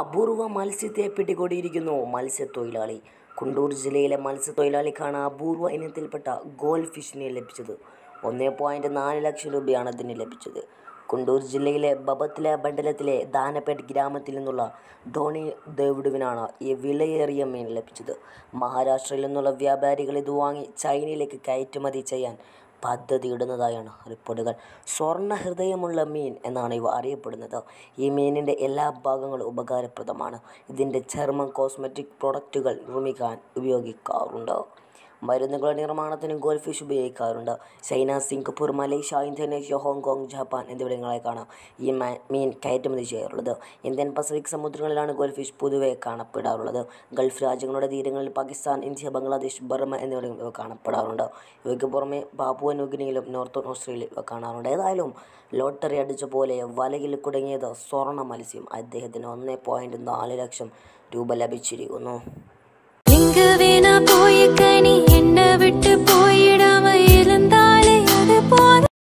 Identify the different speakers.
Speaker 1: അപൂർവ മത്സ്യത്തെ പിടികൂടിയിരിക്കുന്നു മത്സ്യത്തൊഴിലാളി കുണ്ടൂർ ജില്ലയിലെ മത്സ്യത്തൊഴിലാളിക്കാണ് അപൂർവ ഇനത്തിൽപ്പെട്ട ഗോൾ ഫിഷിനെ ലഭിച്ചത് ഒന്നേ പോയിൻറ്റ് നാല് ലക്ഷം രൂപയാണ് അതിന് ലഭിച്ചത് കുണ്ടൂർ ജില്ലയിലെ ബബത്തില മണ്ഡലത്തിലെ ദാനപേട്ട് ഗ്രാമത്തിൽ നിന്നുള്ള ധോണി ദേവിഡുവിനാണ് ഈ വിലയേറിയ മീൻ ലഭിച്ചത് മഹാരാഷ്ട്രയിൽ നിന്നുള്ള വ്യാപാരികൾ ഇത് വാങ്ങി ചൈനയിലേക്ക് കയറ്റുമതി ചെയ്യാൻ പദ്ധതിയിടുന്നതായാണ് റിപ്പോർട്ടുകൾ സ്വർണ്ണ ഹൃദയമുള്ള മീൻ എന്നാണ് ഇവ അറിയപ്പെടുന്നത് ഈ മീനിൻ്റെ എല്ലാ ഭാഗങ്ങളും ഉപകാരപ്രദമാണ് ഇതിൻ്റെ ചർമ്മം കോസ്മെറ്റിക് പ്രോഡക്റ്റുകൾ നിർമ്മിക്കാൻ ഉപയോഗിക്കാറുണ്ട് മരുന്നുകളുടെ നിർമ്മാണത്തിനും ഗോൾഡ് ഫിഷ് ഉപയോഗിക്കാറുണ്ട് China Singapore Malaysia Indonesia Hong Kong Japan കാണാം ഈ മീൻ കയറ്റുമതി ചെയ്യാറുള്ളത് ഇന്ത്യൻ പസഫിക് സമുദ്രങ്ങളിലാണ് ഗോൾഡ് ഫിഷ് പൊതുവെ കാണപ്പെടാറുള്ളത് ഗൾഫ് രാജ്യങ്ങളുടെ തീരങ്ങളിൽ പാകിസ്ഥാൻ ഇന്ത്യ ബംഗ്ലാദേശ് ബർമ എന്നിവിടങ്ങളിൽ കാണപ്പെടാറുണ്ട് ഇവയ്ക്ക് പുറമെ പാപ്പുവൻ ന്യൂഗിനിയിലും നോർത്ത് ഓസ്ട്രേലിയയിൽ ഇവ കാണാറുണ്ട് ഏതായാലും ലോട്ടറി അടിച്ച പോലെ വലയിൽ കുടുങ്ങിയത് സ്വർണ്ണ മത്സ്യം അദ്ദേഹത്തിന് ഒന്നേ പോയിന്റ് നാല് ലക്ഷം രൂപ ലഭിച്ചിരിക്കുന്നു